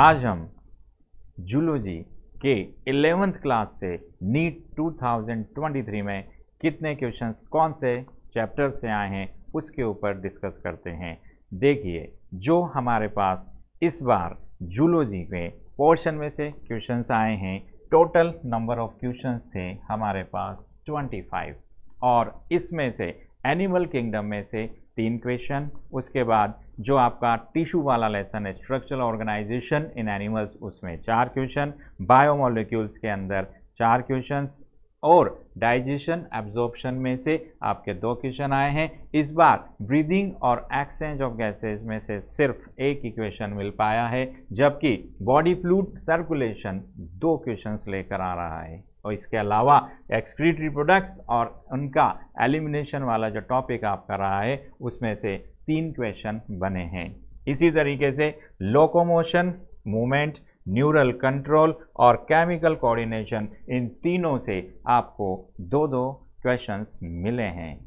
आज हम जूलॉजी के एलेवेंथ क्लास से नीट 2023 में कितने क्वेश्चंस कौन से चैप्टर से आए हैं उसके ऊपर डिस्कस करते हैं देखिए जो हमारे पास इस बार जूलॉजी में पोर्शन में से क्वेश्चंस आए हैं टोटल नंबर ऑफ क्वेश्चंस थे हमारे पास 25 और इसमें से एनिमल किंगडम में से तीन क्वेश्चन उसके बाद जो आपका टिश्यू वाला लेसन है स्ट्रक्चरल ऑर्गेनाइजेशन इन एनिमल्स उसमें चार क्वेश्चन बायोमोलिक्यूल्स के अंदर चार क्वेश्चन और डाइजेशन एब्जॉर्प्शन में से आपके दो क्वेश्चन आए हैं इस बार ब्रीदिंग और एक्सचेंज ऑफ गैसेज में से सिर्फ एक ही क्वेश्चन मिल पाया है जबकि बॉडी फ्लूड सर्कुलेशन दो क्वेश्चंस लेकर आ रहा है और इसके अलावा एक्सक्रीटरी प्रोडक्ट्स और उनका एलिमिनेशन वाला जो टॉपिक आपका रहा है उसमें से तीन क्वेश्चन बने हैं इसी तरीके से लोकोमोशन मूवमेंट न्यूरल कंट्रोल और केमिकल कोऑर्डिनेशन इन तीनों से आपको दो दो क्वेश्चंस मिले हैं